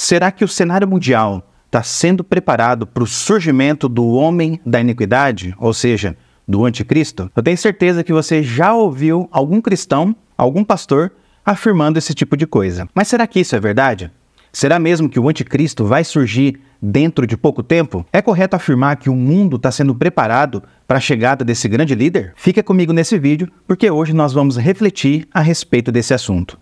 Será que o cenário mundial está sendo preparado para o surgimento do homem da iniquidade, ou seja, do anticristo? Eu tenho certeza que você já ouviu algum cristão, algum pastor, afirmando esse tipo de coisa. Mas será que isso é verdade? Será mesmo que o anticristo vai surgir dentro de pouco tempo? É correto afirmar que o mundo está sendo preparado para a chegada desse grande líder? Fica comigo nesse vídeo, porque hoje nós vamos refletir a respeito desse assunto.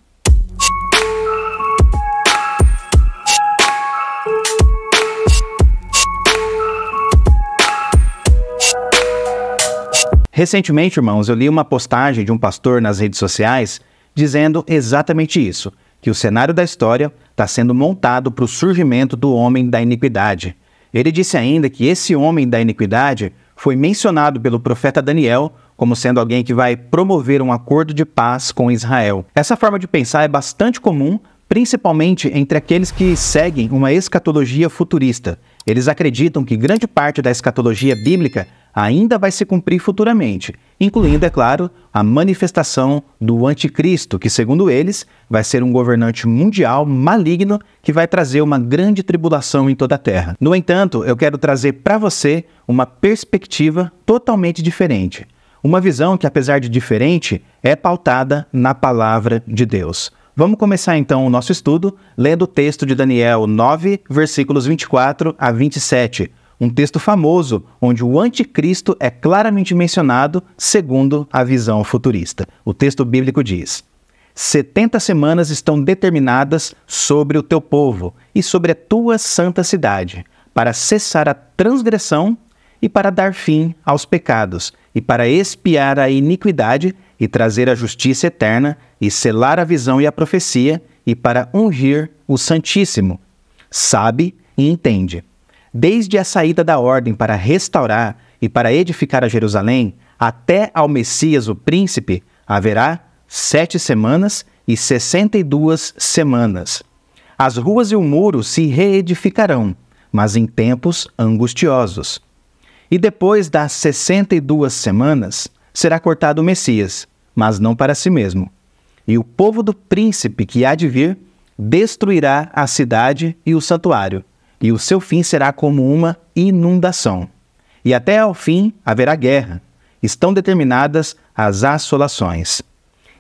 Recentemente, irmãos, eu li uma postagem de um pastor nas redes sociais dizendo exatamente isso: que o cenário da história está sendo montado para o surgimento do homem da iniquidade. Ele disse ainda que esse homem da iniquidade foi mencionado pelo profeta Daniel como sendo alguém que vai promover um acordo de paz com Israel. Essa forma de pensar é bastante comum, principalmente entre aqueles que seguem uma escatologia futurista. Eles acreditam que grande parte da escatologia bíblica ainda vai se cumprir futuramente, incluindo, é claro, a manifestação do Anticristo, que, segundo eles, vai ser um governante mundial maligno que vai trazer uma grande tribulação em toda a Terra. No entanto, eu quero trazer para você uma perspectiva totalmente diferente. Uma visão que, apesar de diferente, é pautada na palavra de Deus. Vamos começar então o nosso estudo lendo o texto de Daniel 9, versículos 24 a 27 um texto famoso onde o anticristo é claramente mencionado segundo a visão futurista. O texto bíblico diz: 70 semanas estão determinadas sobre o teu povo e sobre a tua santa cidade, para cessar a transgressão e para dar fim aos pecados, e para expiar a iniquidade e trazer a justiça eterna, e selar a visão e a profecia, e para ungir o Santíssimo. Sabe e entende desde a saída da ordem para restaurar e para edificar a Jerusalém, até ao Messias o príncipe, haverá sete semanas e sessenta e duas semanas. As ruas e o muro se reedificarão, mas em tempos angustiosos. E depois das sessenta e duas semanas, será cortado o Messias, mas não para si mesmo. E o povo do príncipe que há de vir destruirá a cidade e o santuário e o seu fim será como uma inundação. E até ao fim haverá guerra. Estão determinadas as assolações.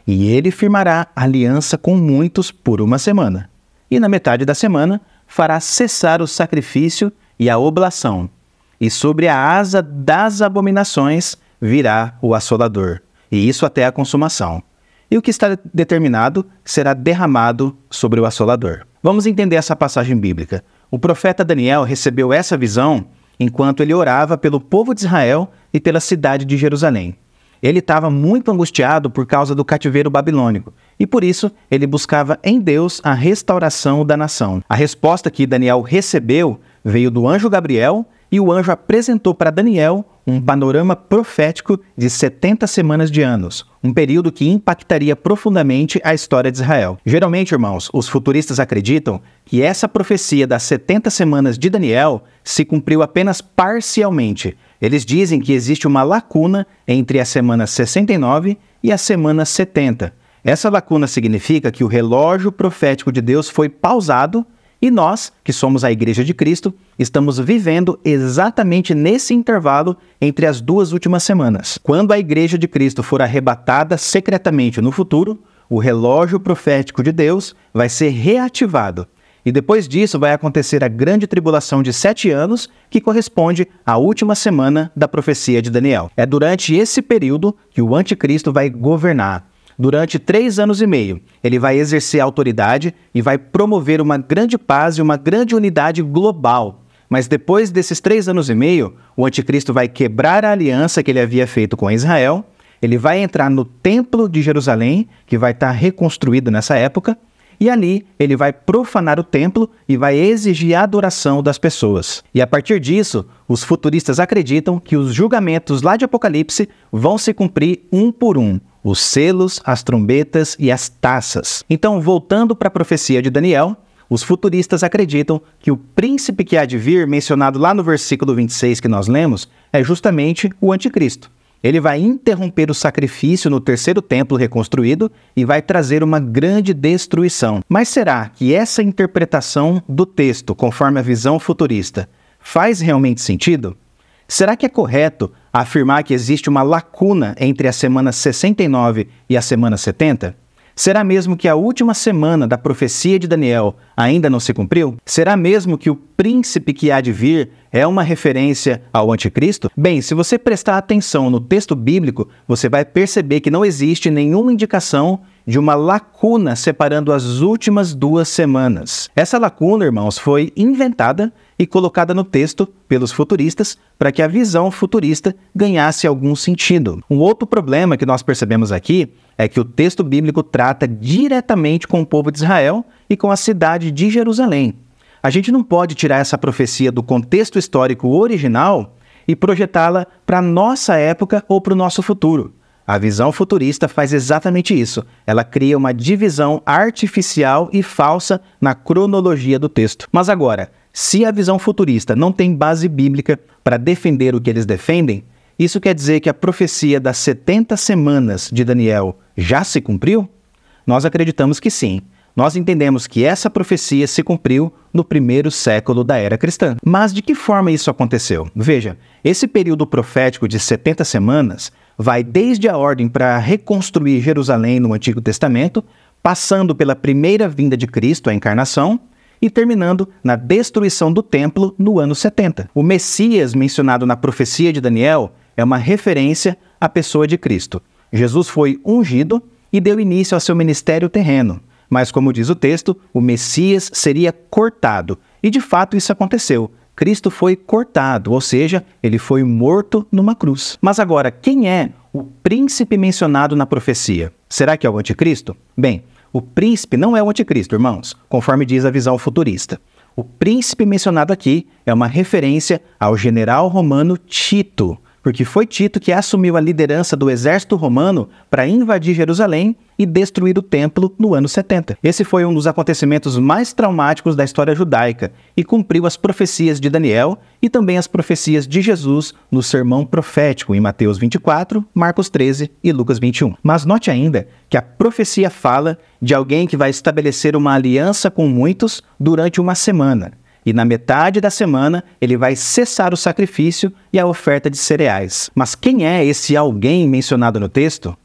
E ele firmará aliança com muitos por uma semana. E na metade da semana fará cessar o sacrifício e a oblação. E sobre a asa das abominações virá o assolador. E isso até a consumação. E o que está determinado será derramado sobre o assolador. Vamos entender essa passagem bíblica. O profeta Daniel recebeu essa visão enquanto ele orava pelo povo de Israel e pela cidade de Jerusalém. Ele estava muito angustiado por causa do cativeiro babilônico e por isso ele buscava em Deus a restauração da nação. A resposta que Daniel recebeu veio do anjo Gabriel e o anjo apresentou para Daniel um panorama profético de 70 semanas de anos, um período que impactaria profundamente a história de Israel. Geralmente, irmãos, os futuristas acreditam que essa profecia das 70 semanas de Daniel se cumpriu apenas parcialmente. Eles dizem que existe uma lacuna entre a semana 69 e a semana 70. Essa lacuna significa que o relógio profético de Deus foi pausado e nós, que somos a Igreja de Cristo, estamos vivendo exatamente nesse intervalo entre as duas últimas semanas. Quando a Igreja de Cristo for arrebatada secretamente no futuro, o relógio profético de Deus vai ser reativado. E depois disso vai acontecer a grande tribulação de sete anos, que corresponde à última semana da profecia de Daniel. É durante esse período que o Anticristo vai governar durante três anos e meio. Ele vai exercer autoridade e vai promover uma grande paz e uma grande unidade global. Mas depois desses três anos e meio, o anticristo vai quebrar a aliança que ele havia feito com Israel, ele vai entrar no Templo de Jerusalém, que vai estar reconstruído nessa época, e ali ele vai profanar o templo e vai exigir a adoração das pessoas. E a partir disso, os futuristas acreditam que os julgamentos lá de Apocalipse vão se cumprir um por um os selos, as trombetas e as taças. Então, voltando para a profecia de Daniel, os futuristas acreditam que o príncipe que há de vir, mencionado lá no versículo 26 que nós lemos, é justamente o anticristo. Ele vai interromper o sacrifício no terceiro templo reconstruído e vai trazer uma grande destruição. Mas será que essa interpretação do texto, conforme a visão futurista, faz realmente sentido? Será que é correto afirmar que existe uma lacuna entre a semana 69 e a semana 70? Será mesmo que a última semana da profecia de Daniel ainda não se cumpriu? Será mesmo que o príncipe que há de vir é uma referência ao anticristo? Bem, se você prestar atenção no texto bíblico, você vai perceber que não existe nenhuma indicação de uma lacuna separando as últimas duas semanas. Essa lacuna, irmãos, foi inventada e colocada no texto pelos futuristas para que a visão futurista ganhasse algum sentido. Um outro problema que nós percebemos aqui é que o texto bíblico trata diretamente com o povo de Israel e com a cidade de Jerusalém. A gente não pode tirar essa profecia do contexto histórico original e projetá-la para a nossa época ou para o nosso futuro. A visão futurista faz exatamente isso. Ela cria uma divisão artificial e falsa na cronologia do texto. Mas agora, se a visão futurista não tem base bíblica para defender o que eles defendem, isso quer dizer que a profecia das 70 semanas de Daniel já se cumpriu? Nós acreditamos que sim. Nós entendemos que essa profecia se cumpriu no primeiro século da era cristã. Mas de que forma isso aconteceu? Veja, esse período profético de 70 semanas vai desde a ordem para reconstruir Jerusalém no Antigo Testamento, passando pela primeira vinda de Cristo, a encarnação, e terminando na destruição do templo no ano 70. O Messias mencionado na profecia de Daniel é uma referência à pessoa de Cristo. Jesus foi ungido e deu início ao seu ministério terreno. Mas, como diz o texto, o Messias seria cortado. E de fato isso aconteceu. Cristo foi cortado, ou seja, ele foi morto numa cruz. Mas agora, quem é o príncipe mencionado na profecia? Será que é o anticristo? Bem, o príncipe não é o anticristo, irmãos, conforme diz a visão futurista. O príncipe mencionado aqui é uma referência ao general romano Tito, porque foi Tito que assumiu a liderança do exército romano para invadir Jerusalém e destruir o templo no ano 70. Esse foi um dos acontecimentos mais traumáticos da história judaica e cumpriu as profecias de Daniel e também as profecias de Jesus no sermão profético em Mateus 24, Marcos 13 e Lucas 21. Mas note ainda que a profecia fala de alguém que vai estabelecer uma aliança com muitos durante uma semana e na metade da semana ele vai cessar o sacrifício e a oferta de cereais. Mas quem é esse alguém mencionado no texto?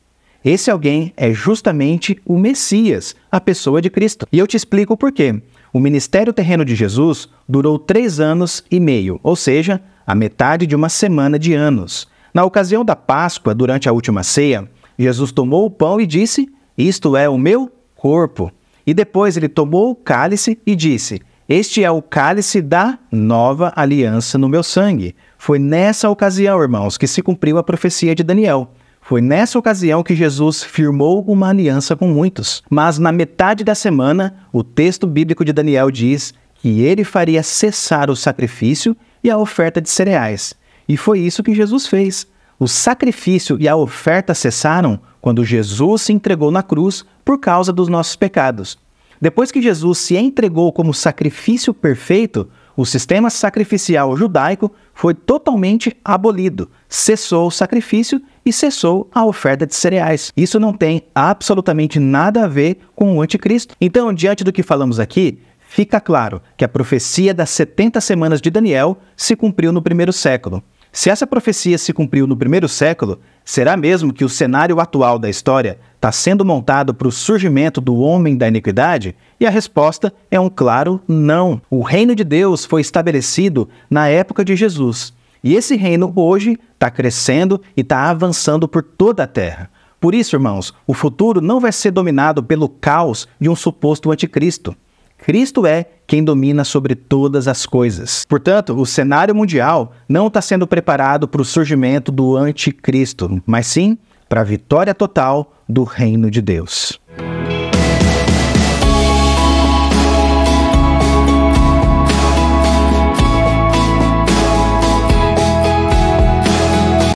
Esse alguém é justamente o Messias, a pessoa de Cristo. E eu te explico por quê. O ministério terreno de Jesus durou três anos e meio, ou seja, a metade de uma semana de anos. Na ocasião da Páscoa, durante a última ceia, Jesus tomou o pão e disse: Isto é o meu corpo. E depois ele tomou o cálice e disse: este é o cálice da nova aliança no meu sangue. Foi nessa ocasião, irmãos, que se cumpriu a profecia de Daniel. Foi nessa ocasião que Jesus firmou uma aliança com muitos. Mas na metade da semana, o texto bíblico de Daniel diz que ele faria cessar o sacrifício e a oferta de cereais. E foi isso que Jesus fez. O sacrifício e a oferta cessaram quando Jesus se entregou na cruz por causa dos nossos pecados. Depois que Jesus se entregou como sacrifício perfeito, o sistema sacrificial judaico foi totalmente abolido. Cessou o sacrifício e cessou a oferta de cereais. Isso não tem absolutamente nada a ver com o anticristo. Então, diante do que falamos aqui, fica claro que a profecia das 70 semanas de Daniel se cumpriu no primeiro século. Se essa profecia se cumpriu no primeiro século, será mesmo que o cenário atual da história está sendo montado para o surgimento do homem da iniquidade? E a resposta é um claro não. O reino de Deus foi estabelecido na época de Jesus. E esse reino hoje está crescendo e está avançando por toda a terra. Por isso, irmãos, o futuro não vai ser dominado pelo caos de um suposto anticristo. Cristo é quem domina sobre todas as coisas. Portanto, o cenário mundial não está sendo preparado para o surgimento do anticristo, mas sim para a vitória total do reino de Deus.